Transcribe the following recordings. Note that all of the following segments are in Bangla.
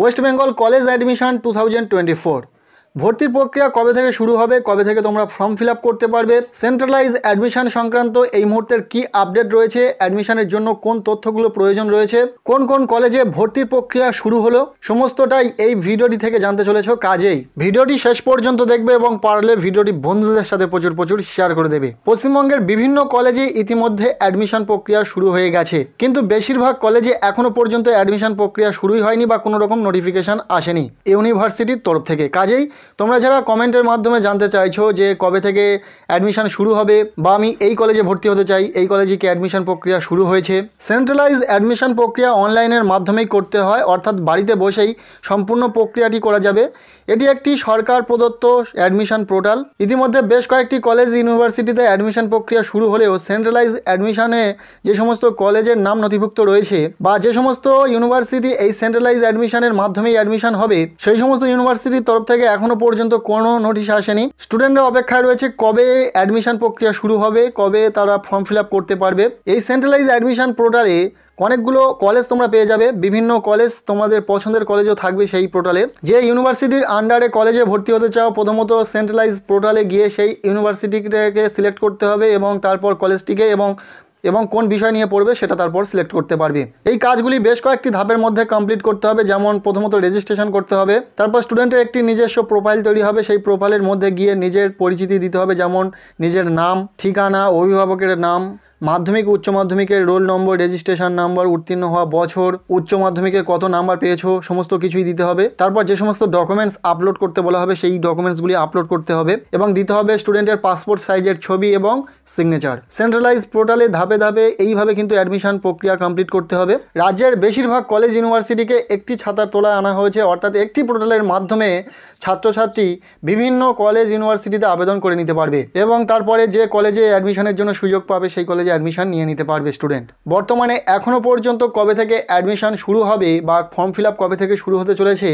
West Bengal college admission two thousand twenty four ভর্তির প্রক্রিয়া কবে থেকে শুরু হবে কবে থেকে তোমরা ফর্ম ফিল করতে পারবে সেন্ট্রালাইজ অ্যাডমিশন সংক্রান্ত এই মুহূর্তের কি আপডেট রয়েছে অ্যাডমিশনের জন্য কোন তথ্যগুলো প্রয়োজন রয়েছে কোন কোন কলেজে ভর্তির প্রক্রিয়া শুরু হলো সমস্তটাই এই ভিডিওটি থেকে জানতে চলেছ কাজেই ভিডিওটি শেষ পর্যন্ত দেখবে এবং পারলে ভিডিওটি বন্ধুদের সাথে প্রচুর প্রচুর শেয়ার করে দেবে পশ্চিমবঙ্গের বিভিন্ন কলেজে ইতিমধ্যে অ্যাডমিশন প্রক্রিয়া শুরু হয়ে গেছে কিন্তু বেশিরভাগ কলেজে এখনও পর্যন্ত অ্যাডমিশন প্রক্রিয়া শুরুই হয়নি বা কোনো রকম নোটিফিকেশান আসেনি ইউনিভার্সিটির তরফ থেকে কাজেই তোমরা যারা কমেন্টের মাধ্যমে জানতে চাইছো যে কবে থেকে অ্যাডমিশান শুরু হবে বা আমি এই কলেজে ভর্তি হতে চাই এই কলেজে কি অ্যাডমিশান প্রক্রিয়া শুরু হয়েছে সেন্ট্রালাইজ অ্যাডমিশান প্রক্রিয়া অনলাইনের মাধ্যমেই করতে হয় অর্থাৎ বাড়িতে বসেই সম্পূর্ণ প্রক্রিয়াটি করা যাবে এটি একটি সরকার প্রদত্ত অ্যাডমিশান পোর্টাল ইতিমধ্যে বেশ কয়েকটি কলেজ ইউনিভার্সিটিতে অ্যাডমিশান প্রক্রিয়া শুরু হলেও সেন্ট্রালাইজ অ্যাডমিশানে যে সমস্ত কলেজের নাম নথিভুক্ত রয়েছে বা যে সমস্ত ইউনিভার্সিটি এই সেন্ট্রালাইজ অ্যাডমিশানের মাধ্যমেই অ্যাডমিশান হবে সেই সমস্ত ইউনিভার্সিটির তরফ থেকে এখনও এখনও পর্যন্ত কোনো নোটিশ আসেনি স্টুডেন্টরা অপেক্ষায় রয়েছে কবে অ্যাডমিশন প্রক্রিয়া শুরু হবে কবে তারা ফর্ম ফিল করতে পারবে এই সেন্ট্রালাইজ অ্যাডমিশন পোর্টালে অনেকগুলো কলেজ তোমরা পেয়ে যাবে বিভিন্ন কলেজ তোমাদের পছন্দের কলেজও থাকবে সেই পোর্টালে যে ইউনিভার্সিটির আন্ডারে কলেজে ভর্তি হতে চাও প্রথমত সেন্ট্রালাইজ পোর্টালে গিয়ে সেই ইউনিভার্সিটিটাকে সিলেক্ট করতে হবে এবং তারপর কলেজটিকে এবং এবং কোন বিষয় নিয়ে পড়বে সেটা তারপর সিলেক্ট করতে পারবি এই কাজগুলি বেশ কয়েকটি ধাপের মধ্যে কমপ্লিট করতে হবে যেমন প্রথমত রেজিস্ট্রেশন করতে হবে তারপর স্টুডেন্টের একটি নিজস্ব প্রোফাইল তৈরি হবে সেই প্রোফাইলের মধ্যে গিয়ে নিজের পরিচিতি দিতে হবে যেমন নিজের নাম ঠিকানা অভিভাবকের নাম মাধ্যমিক উচ্চ মাধ্যমিকের রোল নম্বর রেজিস্ট্রেশন নাম্বার উত্তীর্ণ হওয়া বছর উচ্চ মাধ্যমিকে কত নাম্বার পেয়েছো সমস্ত কিছুই দিতে হবে তারপর যে সমস্ত ডকুমেন্টস আপলোড করতে বলা হবে সেই ডকুমেন্টসগুলি আপলোড করতে হবে এবং দিতে হবে স্টুডেন্টের পাসপোর্ট সাইজের ছবি এবং সিগনেচার সেন্ট্রালাইজ পোর্টালে ধাপে ধাপে এইভাবে কিন্তু অ্যাডমিশন প্রক্রিয়া কমপ্লিট করতে হবে রাজ্যের বেশিরভাগ কলেজ ইউনিভার্সিটিকে একটি ছাতার তোলায় আনা হয়েছে অর্থাৎ একটি পোর্টালের মাধ্যমে ছাত্রছাত্রী বিভিন্ন কলেজ ইউনিভার্সিটিতে আবেদন করে নিতে পারবে এবং তারপরে যে কলেজে অ্যাডমিশনের জন্য সুযোগ পাবে সেই কলেজে অ্যাডমিশান নিয়ে নিতে পারবে স্টুডেন্ট বর্তমানে এখনও পর্যন্ত কবে থেকে অ্যাডমিশান শুরু হবে বা ফর্ম ফিল কবে থেকে শুরু হতে চলেছে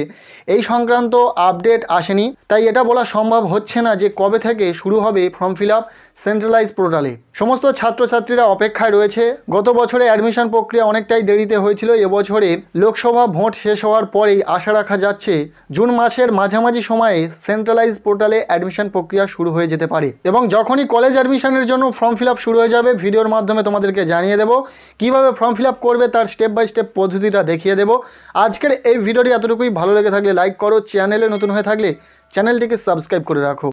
এই সংক্রান্ত আপডেট আসেনি তাই এটা বলা সম্ভব হচ্ছে না যে কবে থেকে শুরু হবে ফর্ম ফিল আপ সেন্ট্রালাইজ পোর্টালে সমস্ত ছাত্রছাত্রীরা অপেক্ষায় রয়েছে গত বছরে অ্যাডমিশান প্রক্রিয়া অনেকটাই দেরিতে হয়েছিল এবছরে লোকসভা ভোট শেষ হওয়ার পরেই আশা রাখা যাচ্ছে জুন মাসের মাঝামাঝি সময়ে সেন্ট্রালাইজ পোর্টালে অ্যাডমিশান প্রক্রিয়া শুরু হয়ে যেতে পারে এবং যখনই কলেজ অ্যাডমিশনের জন্য ফর্ম ফিল শুরু হয়ে যাবে ভিডিওর মাধ্যমে তোমাদেরকে জানিয়ে দেবো কিভাবে ফর্ম ফিল করবে তার স্টেপ বাই স্টেপ পদ্ধতিটা দেখিয়ে দেবো আজকের এই ভিডিওটি এতটুকুই ভালো লেগে থাকলে লাইক করো চ্যানেলে নতুন হয়ে থাকলে চ্যানেলটিকে সাবস্ক্রাইব করে রাখো